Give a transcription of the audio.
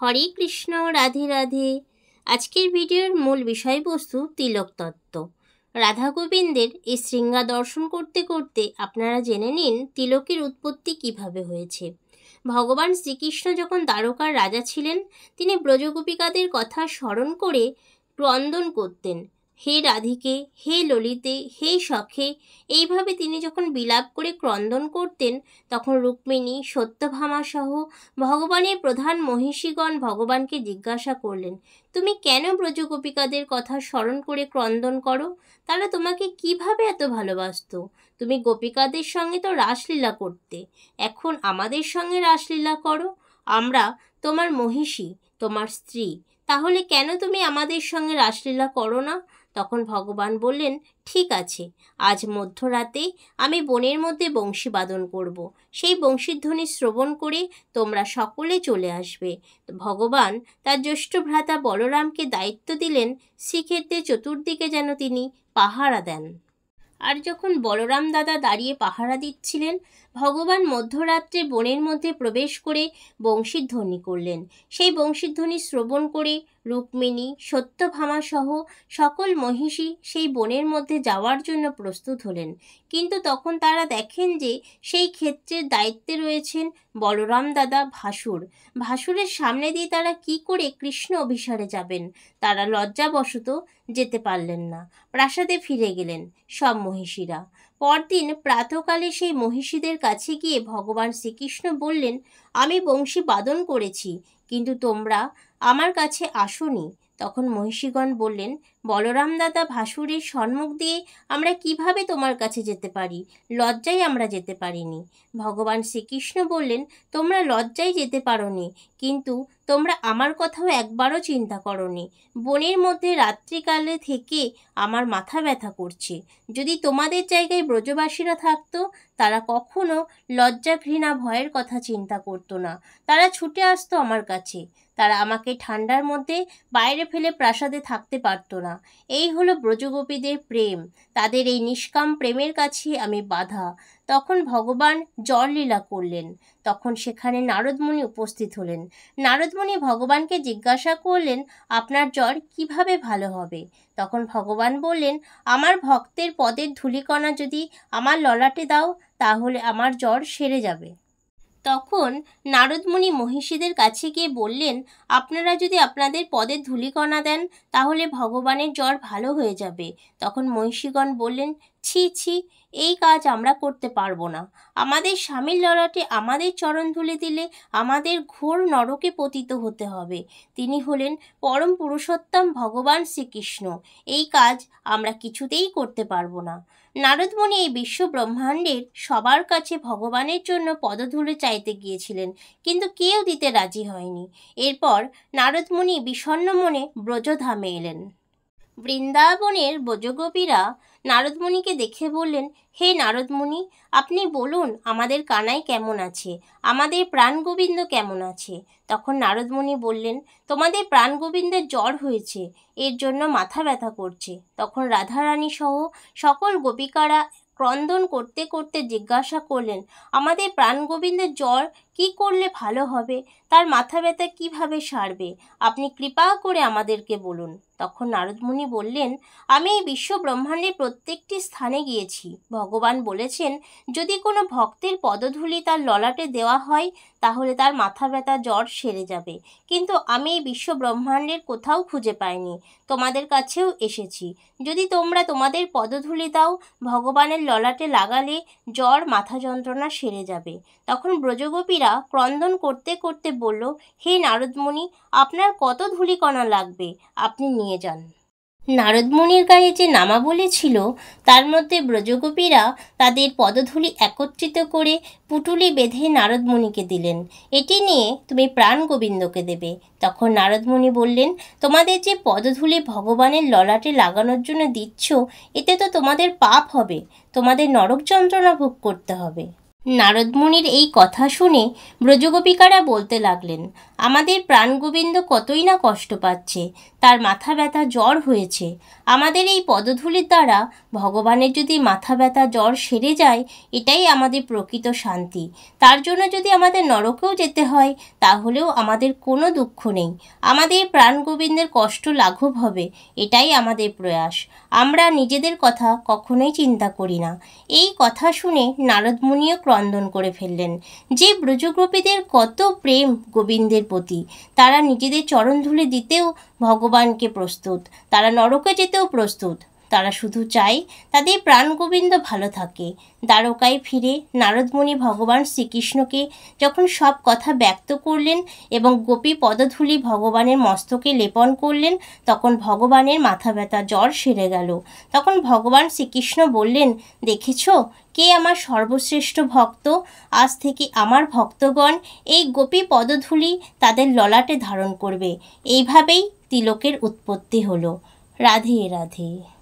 হরে কৃষ্ণ রাধে রাধে আজকের ভিডিওর মূল বিষয়বস্তু তিলক তত্ত্ব রাধা গোবিন্দের এই শৃঙ্গা দর্শন করতে করতে আপনারা জেনে নিন তিলকের উৎপত্তি কিভাবে হয়েছে ভগবান শ্রীকৃষ্ণ যখন দ্বারকার রাজা ছিলেন তিনি ব্রজগোপিকাদের কথা স্মরণ করে ক্রন্দন করতেন হে রাধিকে হে ললিতে হে সখে এইভাবে তিনি যখন বিলাপ করে ক্রন্দন করতেন তখন রুক্মিণী সত্যভামাসহ ভগবানের প্রধান মহিষীগণ ভগবানকে জিজ্ঞাসা করলেন তুমি কেন ব্রজগোপিকাদের কথা স্মরণ করে ক্রন্দন করো তারা তোমাকে কিভাবে এত ভালোবাসত তুমি গোপিকাদের সঙ্গে তো রাসলীলা করতে এখন আমাদের সঙ্গে রাসলীলা করো আমরা তোমার মহিষী তোমার স্ত্রী তাহলে কেন তুমি আমাদের সঙ্গে রাসলীলা করো না তখন ভগবান বললেন ঠিক আছে আজ মধ্যরাতে আমি বনের মধ্যে বংশীবাদন করব। সেই বংশীধ্বনি শ্রবণ করে তোমরা সকলে চলে আসবে ভগবান তার জ্যেষ্ঠ ভ্রাতা বলরামকে দায়িত্ব দিলেন শ্রীক্ষেত্রে চতুর্দিকে যেন তিনি পাহারা দেন আর যখন বলরাম দাদা দাঁড়িয়ে পাহারা দিচ্ছিলেন ভগবান মধ্যরাত্রে বনের মধ্যে প্রবেশ করে বংশীধ্বনি করলেন সেই বংশীধ্বনি শ্রবণ করে রুক্মিণী সহ সকল মহিষী সেই বনের মধ্যে যাওয়ার জন্য প্রস্তুত হলেন কিন্তু তখন তারা দেখেন যে সেই ক্ষেত্রের দায়িত্বে রয়েছেন বলরাম দাদা ভাসুর ভাসুরের সামনে দিয়ে তারা কি করে কৃষ্ণ অভিসারে যাবেন তারা লজ্জাবশত যেতে পারলেন না প্রাসাদে ফিরে গেলেন সব মহিষীরা পরদিন প্রাতকালে সেই মহিষীদের কাছে গিয়ে ভগবান শ্রীকৃষ্ণ বললেন আমি বংশী বাদন করেছি কিন্তু তোমরা আমার কাছে আসনি তখন মহিষীগণ বললেন বলরাম দাদা ভাসুরের সন্মুখ দিয়ে আমরা কিভাবে তোমার কাছে যেতে পারি লজ্জায় আমরা যেতে পারিনি ভগবান শ্রীকৃষ্ণ বললেন তোমরা লজ্জায় যেতে পারো কিন্তু তোমরা আমার কথাও একবারও চিন্তা করনি বনের মধ্যে রাত্রিকালে থেকে আমার মাথা ব্যথা করছে যদি তোমাদের জায়গায় ব্রজবাসীরা থাকতো তারা কখনো লজ্জা ঘৃণা ভয়ের কথা চিন্তা করতো না তারা ছুটে আসতো আমার কাছে তারা আমাকে ঠান্ডার মধ্যে বাইরে ফেলে প্রাসাদে থাকতে পারত না এই হলো ব্রজগোপীদের প্রেম তাদের এই নিষ্কাম প্রেমের কাছে আমি বাধা তখন ভগবান জ্বরলীলা করলেন তখন সেখানে নারদমণি উপস্থিত হলেন নারদমণি ভগবানকে জিজ্ঞাসা করলেন আপনার জ্বর কিভাবে ভালো হবে তখন ভগবান বললেন আমার ভক্তের পদের ধুলিকণা যদি আমার ললাটে দাও তাহলে আমার জ্বর সেরে যাবে তখন নারদমুনি মহিষীদের কাছে গিয়ে বললেন আপনারা যদি আপনাদের পদে ধুলিকণা দেন তাহলে ভগবানের জ্বর ভালো হয়ে যাবে তখন মহিষীগণ বললেন ছি ছি এই কাজ আমরা করতে পারবো না আমাদের স্বামীর ললাটে আমাদের চরণ ধুলে দিলে আমাদের ঘোর নরকে পতিত হতে হবে তিনি হলেন পরম পুরুষোত্তম ভগবান শ্রীকৃষ্ণ এই কাজ আমরা কিছুতেই করতে পারবো না নারদমণি এই বিশ্ব ব্রহ্মাণ্ডের সবার কাছে ভগবানের জন্য পদধুলে চাইতে গিয়েছিলেন কিন্তু কেউ দিতে রাজি হয়নি এরপর নারদমণি বিষণ্ন মনে ব্রজধামে এলেন বৃন্দাবনের ব্রজগোপীরা নারদমণিকে দেখে বললেন হে নারদমণি আপনি বলুন আমাদের কানাই কেমন আছে আমাদের প্রাণগোবিন্দ কেমন আছে তখন নারদমণি বললেন তোমাদের প্রাণগোবিন্দের জ্বর হয়েছে এর জন্য মাথা ব্যথা করছে তখন রাধারানী সহ সকল গোপিকারা ক্রন্দন করতে করতে জিজ্ঞাসা করলেন আমাদের প্রাণগোবিন্দের জ্বর কি করলে ভালো হবে তার মাথা ব্যথা কীভাবে সারবে আপনি কৃপা করে আমাদেরকে বলুন তখন নারদমুনি বললেন আমি এই বিশ্ব ব্রহ্মাণ্ডের প্রত্যেকটি স্থানে গিয়েছি ভগবান বলেছেন যদি কোনো ভক্তের পদধূলি তার ললাটে দেওয়া হয় তাহলে তার মাথা ব্যথা জ্বর সেরে যাবে কিন্তু আমি এই বিশ্ব ব্রহ্মাণ্ডের কোথাও খুঁজে পাইনি তোমাদের কাছেও এসেছি যদি তোমরা তোমাদের পদধূলি দাও ভগবানের ললাটে লাগালে জ্বর মাথা যন্ত্রণা সেরে যাবে তখন ব্রজগোপীরা ক্রন্দন করতে করতে বলল হে নারদমণি আপনার কত ধূলিকণা লাগবে আপনি নিয়ে যান নারদমণির গায়ে যে নামা ছিল তার মধ্যে ব্রজগোপীরা তাদের পদধূলি একত্রিত করে পুটুলি বেঁধে নারদমণিকে দিলেন এটি নিয়ে তুমি প্রাণ গোবিন্দকে দেবে তখন নারদমণি বললেন তোমাদের যে পদধূলি ভগবানের ললাটে লাগানোর জন্য দিচ্ছ এতে তো তোমাদের পাপ হবে তোমাদের নরক যন্ত্রণা ভোগ করতে হবে নারদমুনির এই কথা শুনে ব্রজগোপিকারা বলতে লাগলেন আমাদের প্রাণগোবিন্দ কতই না কষ্ট পাচ্ছে তার মাথা ব্যথা জ্বর হয়েছে আমাদের এই পদধূলির দ্বারা ভগবানের যদি মাথা ব্যথা জ্বর সেরে যায় এটাই আমাদের প্রকৃত শান্তি তার জন্য যদি আমাদের নরকেও যেতে হয় তাহলেও আমাদের কোনো দুঃখ নেই আমাদের প্রাণগোবিন্দের কষ্ট লাঘব হবে এটাই আমাদের প্রয়াস আমরা নিজেদের কথা কখনোই চিন্তা করি না এই কথা শুনে নারদমুনিও ক্রন্দন করে ফেললেন যে ব্রজগোপীদের কত প্রেম গোবিন্দের প্রতি তারা নিজেদের চরণ ধুলে দিতেও ভগবানকে প্রস্তুত তারা নরকে যেতেও প্রস্তুত তারা শুধু চায় তাদের প্রাণগোবিন্দ ভালো থাকে দ্বারকায় ফিরে নারদমণি ভগবান শ্রীকৃষ্ণকে যখন সব কথা ব্যক্ত করলেন এবং গোপী পদধূলি ভগবানের মস্তকে লেপন করলেন তখন ভগবানের মাথা ব্যথা জ্বর সেরে গেল তখন ভগবান শ্রীকৃষ্ণ বললেন দেখেছ কে আমার সর্বশ্রেষ্ঠ ভক্ত আজ থেকে আমার ভক্তগণ এই গোপী পদধূলি তাদের ললাটে ধারণ করবে এইভাবেই তিলকের উৎপত্তি হলো রাধে রাধে